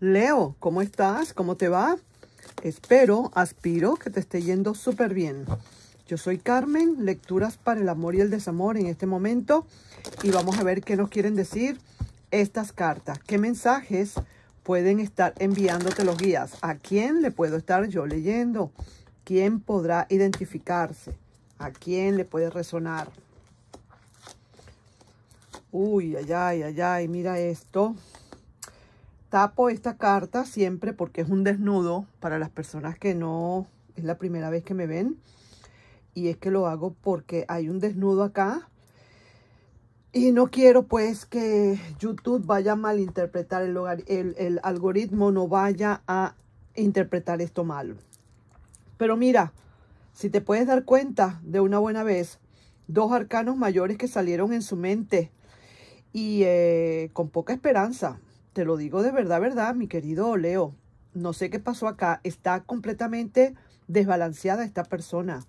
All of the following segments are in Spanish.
Leo, ¿cómo estás? ¿Cómo te va? Espero, aspiro que te esté yendo súper bien. Yo soy Carmen, lecturas para el amor y el desamor en este momento y vamos a ver qué nos quieren decir estas cartas. ¿Qué mensajes pueden estar enviándote los guías? ¿A quién le puedo estar yo leyendo? ¿Quién podrá identificarse? ¿A quién le puede resonar? Uy, ay, ay, ay, ay, mira esto. Tapo esta carta siempre porque es un desnudo para las personas que no es la primera vez que me ven. Y es que lo hago porque hay un desnudo acá. Y no quiero pues que YouTube vaya a malinterpretar el, algoritmo, no vaya a interpretar esto mal. Pero mira, si te puedes dar cuenta de una buena vez, dos arcanos mayores que salieron en su mente y eh, con poca esperanza, te lo digo de verdad, verdad, mi querido Leo. No sé qué pasó acá. Está completamente desbalanceada esta persona.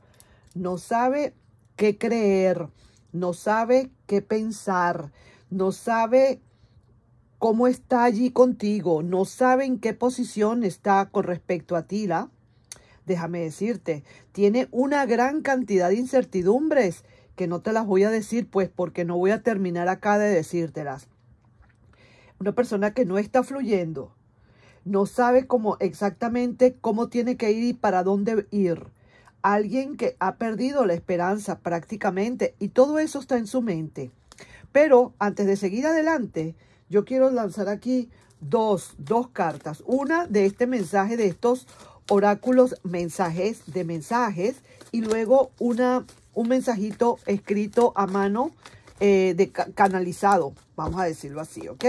No sabe qué creer, no sabe qué pensar, no sabe cómo está allí contigo, no sabe en qué posición está con respecto a ti, ¿la? Déjame decirte, tiene una gran cantidad de incertidumbres que no te las voy a decir, pues porque no voy a terminar acá de decírtelas. Una persona que no está fluyendo, no sabe cómo exactamente cómo tiene que ir y para dónde ir. Alguien que ha perdido la esperanza prácticamente y todo eso está en su mente. Pero antes de seguir adelante, yo quiero lanzar aquí dos, dos cartas. Una de este mensaje, de estos oráculos mensajes de mensajes y luego una, un mensajito escrito a mano eh, de canalizado, vamos a decirlo así, ¿ok?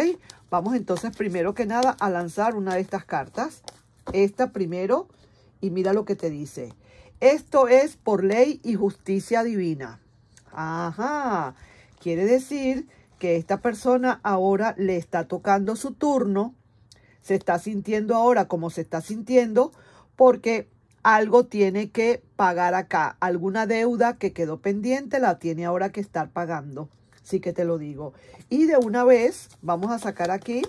Vamos entonces primero que nada a lanzar una de estas cartas. Esta primero y mira lo que te dice. Esto es por ley y justicia divina. Ajá, quiere decir que esta persona ahora le está tocando su turno, se está sintiendo ahora como se está sintiendo, porque algo tiene que pagar acá, alguna deuda que quedó pendiente la tiene ahora que estar pagando sí que te lo digo. Y de una vez vamos a sacar aquí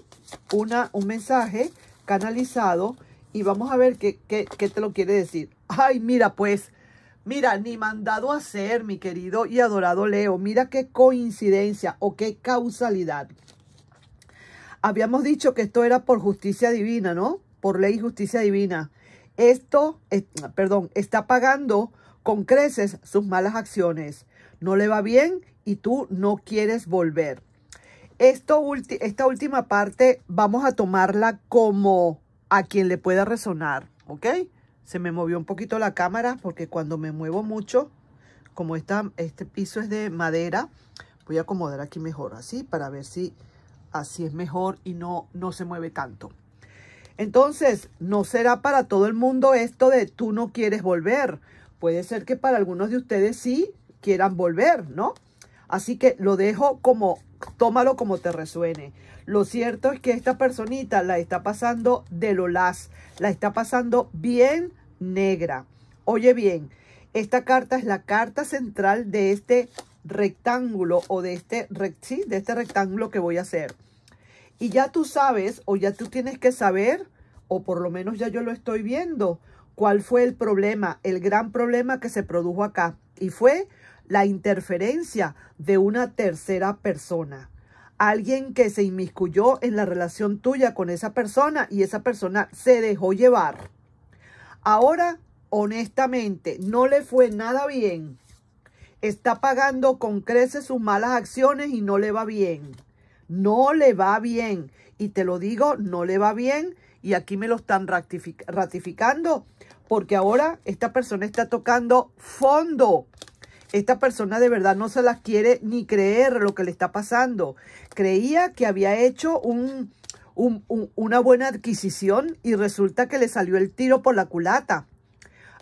una, un mensaje canalizado y vamos a ver qué, te lo quiere decir. Ay, mira pues, mira, ni mandado a ser, mi querido y adorado Leo. Mira qué coincidencia o qué causalidad. Habíamos dicho que esto era por justicia divina, ¿no? Por ley y justicia divina. Esto, perdón, está pagando con creces sus malas acciones. No le va bien y tú no quieres volver. Esto esta última parte vamos a tomarla como a quien le pueda resonar, ¿ok? Se me movió un poquito la cámara porque cuando me muevo mucho, como esta, este piso es de madera, voy a acomodar aquí mejor así para ver si así es mejor y no, no se mueve tanto. Entonces, no será para todo el mundo esto de tú no quieres volver. Puede ser que para algunos de ustedes sí quieran volver, ¿no? Así que lo dejo como, tómalo como te resuene. Lo cierto es que esta personita la está pasando de lo las. la está pasando bien negra. Oye bien, esta carta es la carta central de este rectángulo o de este, de este rectángulo que voy a hacer. Y ya tú sabes o ya tú tienes que saber, o por lo menos ya yo lo estoy viendo, cuál fue el problema, el gran problema que se produjo acá. Y fue la interferencia de una tercera persona. Alguien que se inmiscuyó en la relación tuya con esa persona y esa persona se dejó llevar. Ahora, honestamente, no le fue nada bien. Está pagando con creces sus malas acciones y no le va bien. No le va bien. Y te lo digo, no le va bien. Y aquí me lo están ratificando porque ahora esta persona está tocando fondo esta persona de verdad no se las quiere ni creer lo que le está pasando. Creía que había hecho una buena adquisición y resulta que le salió el tiro por la culata.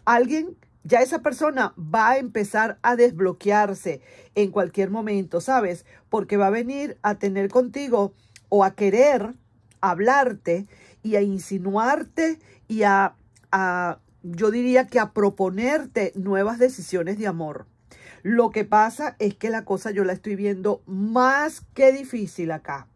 Alguien, ya esa persona va a empezar a desbloquearse en cualquier momento, ¿sabes? Porque va a venir a tener contigo o a querer hablarte y a insinuarte y a, a yo diría que a proponerte nuevas decisiones de amor. Lo que pasa es que la cosa yo la estoy viendo más que difícil acá.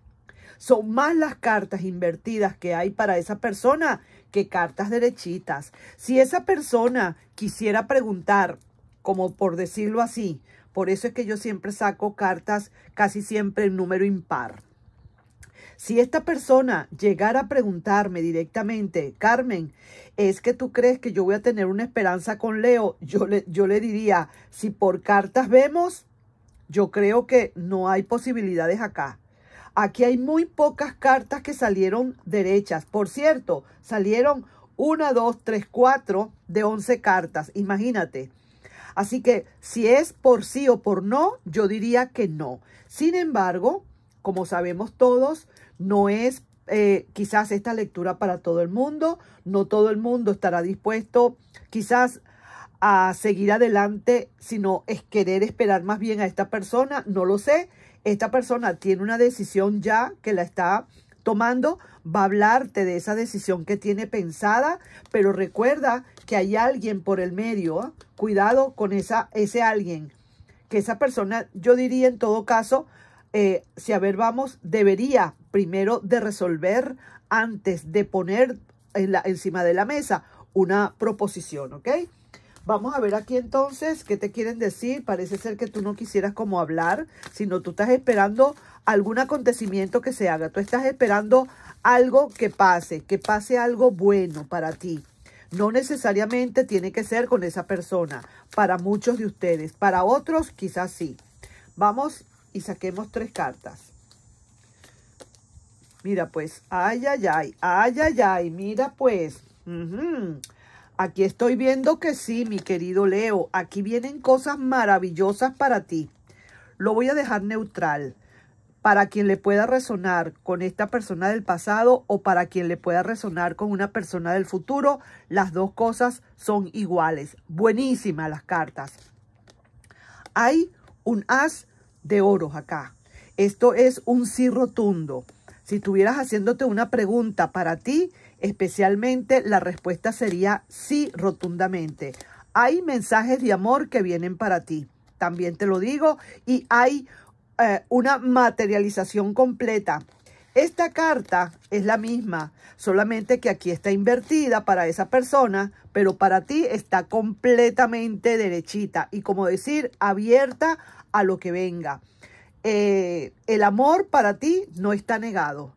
Son más las cartas invertidas que hay para esa persona que cartas derechitas. Si esa persona quisiera preguntar, como por decirlo así, por eso es que yo siempre saco cartas casi siempre en número impar. Si esta persona llegara a preguntarme directamente, Carmen, ¿es que tú crees que yo voy a tener una esperanza con Leo? Yo le, yo le diría, si por cartas vemos, yo creo que no hay posibilidades acá. Aquí hay muy pocas cartas que salieron derechas. Por cierto, salieron una, dos, tres, cuatro de once cartas. Imagínate. Así que si es por sí o por no, yo diría que no. Sin embargo, como sabemos todos, no es eh, quizás esta lectura para todo el mundo. No todo el mundo estará dispuesto quizás a seguir adelante, sino es querer esperar más bien a esta persona. No lo sé. Esta persona tiene una decisión ya que la está tomando. Va a hablarte de esa decisión que tiene pensada, pero recuerda que hay alguien por el medio. Cuidado con esa, ese alguien. Que esa persona, yo diría en todo caso, eh, a si vamos, debería primero de resolver antes de poner encima de la mesa una proposición, ¿ok? Vamos a ver aquí entonces qué te quieren decir. Parece ser que tú no quisieras como hablar, sino tú estás esperando algún acontecimiento que se haga. Tú estás esperando algo que pase, que pase algo bueno para ti. No necesariamente tiene que ser con esa persona. Para muchos de ustedes, para otros quizás sí. Vamos y saquemos tres cartas. Mira pues, ay, ay, ay, ay, ay, ay, mira pues. Aquí estoy viendo que sí, mi querido Leo. Aquí vienen cosas maravillosas para ti. Lo voy a dejar neutral para quien le pueda resonar con esta persona del pasado o para quien le pueda resonar con una persona del futuro, las dos cosas son iguales. Buenísimas las cartas. Hay un as de oro acá. Esto es un sí rotundo. Si estuvieras haciéndote una pregunta para ti, especialmente la respuesta sería sí rotundamente. Hay mensajes de amor que vienen para ti, también te lo digo, y hay eh, una materialización completa. Esta carta es la misma, solamente que aquí está invertida para esa persona, pero para ti está completamente derechita y como decir, abierta a lo que venga. Eh, el amor para ti no está negado.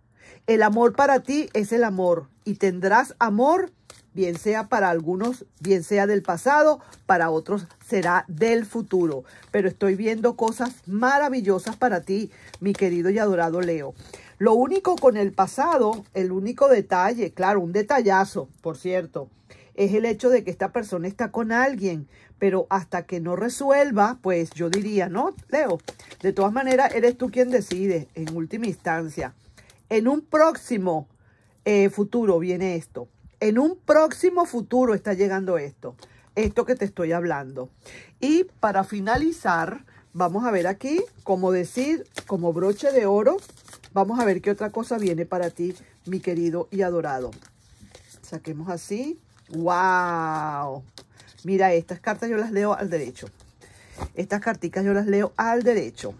El amor para ti es el amor y tendrás amor, bien sea para algunos, bien sea del pasado, para otros será del futuro. Pero estoy viendo cosas maravillosas para ti, mi querido y adorado Leo. Lo único con el pasado, el único detalle, claro, un detallazo, por cierto, es el hecho de que esta persona está con alguien, pero hasta que no resuelva, pues yo diría, no, Leo, de todas maneras eres tú quien decide en última instancia. En un próximo eh, futuro viene esto. En un próximo futuro está llegando esto, esto que te estoy hablando. Y para finalizar, vamos a ver aquí, como decir, como broche de oro, vamos a ver qué otra cosa viene para ti, mi querido y adorado. Saquemos así. ¡Wow! Mira, estas cartas yo las leo al derecho. Estas carticas yo las leo al derecho.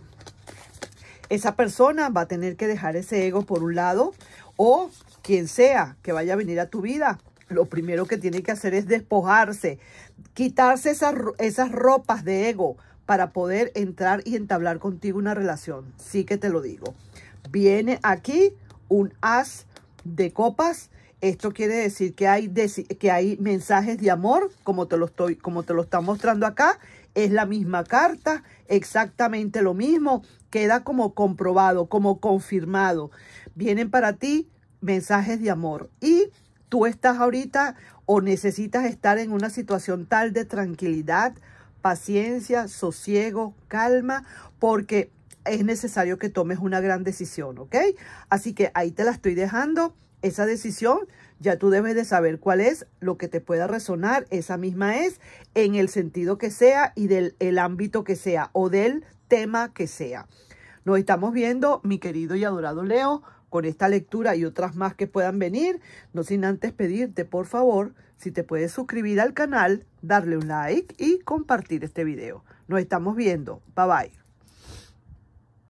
Esa persona va a tener que dejar ese ego por un lado o quien sea que vaya a venir a tu vida. Lo primero que tiene que hacer es despojarse, quitarse esas, esas ropas de ego para poder entrar y entablar contigo una relación. Sí que te lo digo. Viene aquí un as de copas esto quiere decir que hay, que hay mensajes de amor, como te, lo estoy, como te lo está mostrando acá. Es la misma carta, exactamente lo mismo. Queda como comprobado, como confirmado. Vienen para ti mensajes de amor. Y tú estás ahorita o necesitas estar en una situación tal de tranquilidad, paciencia, sosiego, calma, porque es necesario que tomes una gran decisión, ¿ok? Así que ahí te la estoy dejando esa decisión, ya tú debes de saber cuál es lo que te pueda resonar, esa misma es, en el sentido que sea y del el ámbito que sea o del tema que sea. Nos estamos viendo, mi querido y adorado Leo, con esta lectura y otras más que puedan venir, no sin antes pedirte, por favor, si te puedes suscribir al canal, darle un like y compartir este video. Nos estamos viendo. Bye bye.